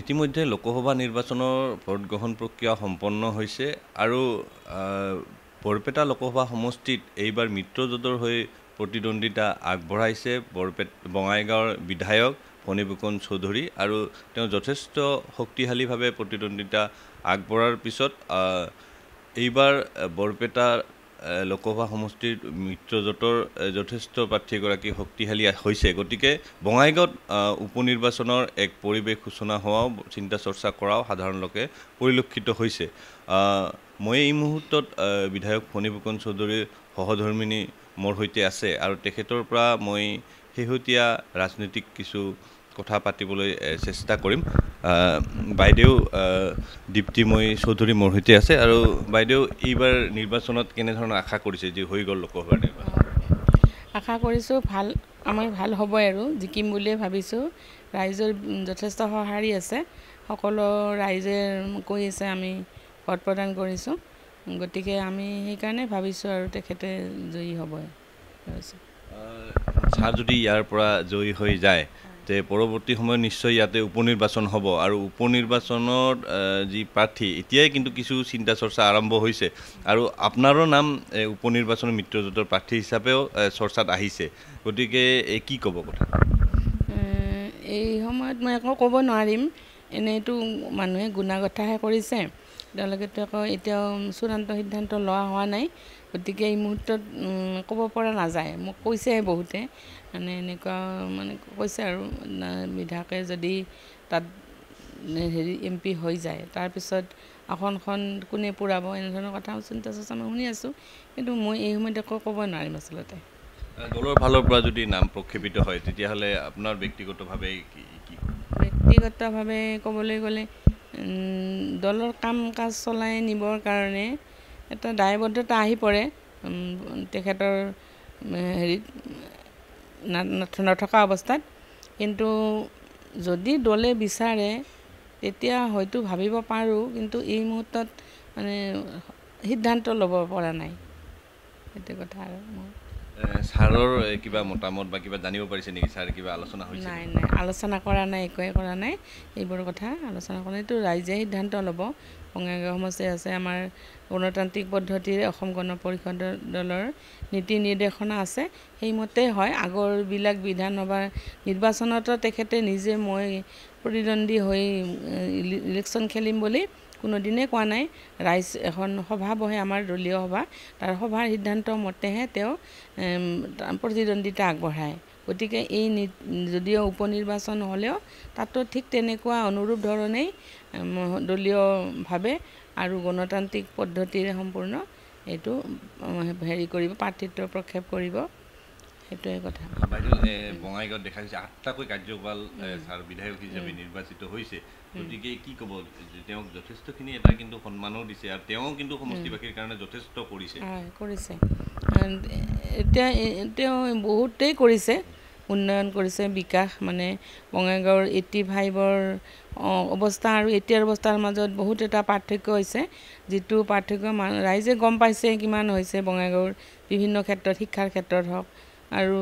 ইতিমধ্যে লোকসভা নিৰ্বাচনৰ ভোটগ্ৰহণ প্ৰক্ৰিয়া সম্পন্ন হৈছে আৰু বৰপেটা লোকসভা সমষ্টিত এইবাৰ মিত্ৰজোঁটৰ হৈ প্ৰতিদ্বন্দ্বিতা আগবঢ়াইছে বৰপে বঙাইগাঁৱৰ বিধায়ক ফণীভূষণ চৌধুৰী আৰু তেওঁ যথেষ্ট শক্তিশালীভাৱে প্ৰতিদ্বন্দ্বিতা আগবঢ়াৰ পিছত এইবাৰ বৰপেটাৰ লোকসভা সমষ্টিৰ মিত্ৰজোঁটৰ যথেষ্ট প্ৰাৰ্থীগৰাকী শক্তিশালী হৈছে গতিকে বঙাইগাঁৱত উপ নিৰ্বাচনৰ এক পৰিৱেশ সূচনা হোৱাও চিন্তা চৰ্চা কৰাও সাধাৰণ লোকে পৰিলক্ষিত হৈছে মই এই মুহূৰ্তত বিধায়ক ফণীফুকন চৌধুৰীৰ সহধৰ্মিনী মোৰ সৈতে আছে আৰু তেখেতৰ পৰা মই শেহতীয়া ৰাজনৈতিক কিছু কথা পাতিবলৈ চেষ্টা কৰিম বাইদেউ দীপ্তিময়ী চৌধুৰী মোৰ সৈতে আছে আৰু বাইদেউ এইবাৰ নিৰ্বাচনত কেনেধৰণৰ আশা কৰিছে যি হৈ গ'ল লোকসভাৰ নিৰ্বাচন আশা কৰিছোঁ ভাল আমাৰ ভাল হ'বই আৰু জিকিম বুলিয়ে ভাবিছোঁ ৰাইজৰ যথেষ্ট সঁহাৰি আছে সকলো ৰাইজে কৈ আছে আমি ভোট প্ৰদান কৰিছোঁ গতিকে আমি সেইকাৰণে ভাবিছোঁ আৰু তেখেতে জয়ী হ'ব ছাৰ যদি ইয়াৰ পৰা জয়ী হৈ যায় যে পৰৱৰ্তী সময়ত নিশ্চয় ইয়াতে উপনিৰ্বাচন হ'ব আৰু উপনিৰ্বাচনৰ যি প্ৰাৰ্থী এতিয়াই কিন্তু কিছু চিন্তা চৰ্চা আৰম্ভ হৈছে আৰু আপোনাৰো নাম উপনিৰ্বাচনৰ মিত্ৰজোঁটৰ প্ৰাৰ্থী হিচাপেও চৰ্চাত আহিছে গতিকে কি ক'ব কথা এই সময়ত মই একো ক'ব নোৱাৰিম এনেইতো মানুহে গুণাগথাহে কৰিছে তেওঁলোকেতো আকৌ এতিয়াও চূড়ান্ত সিদ্ধান্ত লোৱা হোৱা নাই গতিকে এই মুহূৰ্তত ক'ব পৰা নাযায় মোক কৈছেহে বহুতে মানে এনেকুৱা মানে কৈছে আৰু বিধায়কে যদি তাত হেৰি এম পি হৈ যায় তাৰপিছত আসনখন কোনে পূৰাব এনেধৰণৰ কথা চিন্তা চৰ্চা মই শুনি আছোঁ কিন্তু মই এই সময়ত একো ক'ব নোৱাৰিম আচলতে দলৰ ফালৰ পৰা যদি নাম প্ৰক্ষেপিত হয় তেতিয়াহ'লে আপোনাৰ ব্যক্তিগতভাৱে ব্যক্তিগতভাৱে ক'বলৈ গ'লে দলৰ কাম কাজ চলাই নিবৰ কাৰণে এটা দায়বদ্ধতা আহি পৰে তেখেতৰ হেৰিত নথকা অৱস্থাত কিন্তু যদি দলে বিচাৰে তেতিয়া হয়তো ভাবিব পাৰোঁ কিন্তু এই মুহূৰ্তত মানে সিদ্ধান্ত ল'ব পৰা নাই সেইটো কথা আৰু মোৰ ছাৰৰ কিবা মতামত বা কিবা জানিব পাৰিছে নেকি ছাৰ কিবা আলোচনা হৈছে নাই নাই আলোচনা কৰা নাই একোৱে কৰা নাই এইবোৰ কথা আলোচনা কৰা নাইতো ৰাইজে সিদ্ধান্ত ল'ব বঙাইগাঁও সমষ্টি আছে আমাৰ গণতান্ত্ৰিক পদ্ধতিৰে অসম গণ পৰিষদৰ দলৰ নীতি নিৰ্দেশনা আছে সেইমতে হয় আগৰবিলাক বিধানসভা নিৰ্বাচনতো তেখেতে নিজে মই প্ৰতিদ্বন্দ্বী হৈ ইলেকশ্যন খেলিম বুলি কোনোদিনে কোৱা নাই ৰাইজ এখন সভা বহে আমাৰ দলীয় সভা তাৰ সভাৰ সিদ্ধান্ত মতেহে তেওঁ প্ৰতিদ্বন্দ্বিতা আগবঢ়ায় গতিকে এই যদিও উপ নিৰ্বাচন হ'লেও তাতো ঠিক তেনেকুৱা অনুৰূপ ধৰণেই দলীয়ভাৱে আৰু গণতান্ত্ৰিক পদ্ধতিৰে সম্পূৰ্ণ এইটো হেৰি কৰিব প্ৰাৰ্থিত্ব প্ৰক্ষেপ কৰিব সেইটোৱে কথা বাইদেউ বঙাইগাঁৱত দেখা গৈছে আঠটাকৈ কাৰ্যপাল ছাৰ বিধায়ক হিচাপে নিৰ্বাচিত হৈছে গতিকে কি ক'ব তেওঁক যথেষ্টখিনি এটা কিন্তু সন্মানো দিছে আৰু তেওঁ কিন্তু সমষ্টিবাসীৰ কাৰণে যথেষ্ট কৰিছে কৰিছে এতিয়া তেওঁ বহুতেই কৰিছে উন্নয়ন কৰিছে বিকাশ মানে বঙাইগাঁৱৰ এইটি ফাইভৰ অৱস্থা আৰু এতিয়াৰ অৱস্থাৰ মাজত বহুত এটা পাৰ্থক্য হৈছে যিটো পাৰ্থক্য মা ৰাইজে গম পাইছে কিমান হৈছে বঙাইগাঁৱৰ বিভিন্ন ক্ষেত্ৰত শিক্ষাৰ ক্ষেত্ৰত হওক আৰু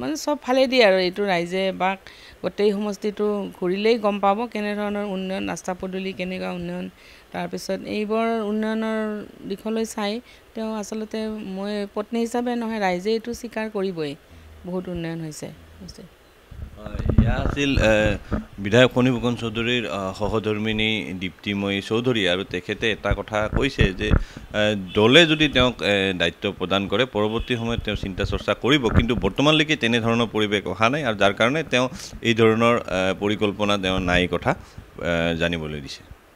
মানে চব দিয়ে আৰু এইটো ৰাইজে বা গোটেই সমষ্টিটো ঘূৰিলেই গম পাব কেনেধৰণৰ উন্নয়ন ৰাস্তা পদূলি কেনেকুৱা উন্নয়ন তাৰপিছত এইবোৰ উন্নয়নৰ দিশলৈ চাই তেওঁ আচলতে মই পত্নী হিচাপে নহয় ৰাইজে এইটো স্বীকাৰ কৰিবই বহুত উন্নয়ন হৈছে এয়া আছিল বিধায়ক ফণী ফুকন চৌধুৰীৰ সহধৰ্মিনী দীপ্তিময়ী চৌধুৰী আৰু তেখেতে এটা কথা কৈছে যে দলে যদি তেওঁক দায়িত্ব প্ৰদান কৰে পৰৱৰ্তী সময়ত তেওঁ চিন্তা চৰ্চা কৰিব কিন্তু বৰ্তমানলৈকে তেনেধৰণৰ পৰিৱেশ অহা নাই আৰু যাৰ কাৰণে তেওঁ এই ধৰণৰ পৰিকল্পনা তেওঁ নাই কথা জানিবলৈ দিছে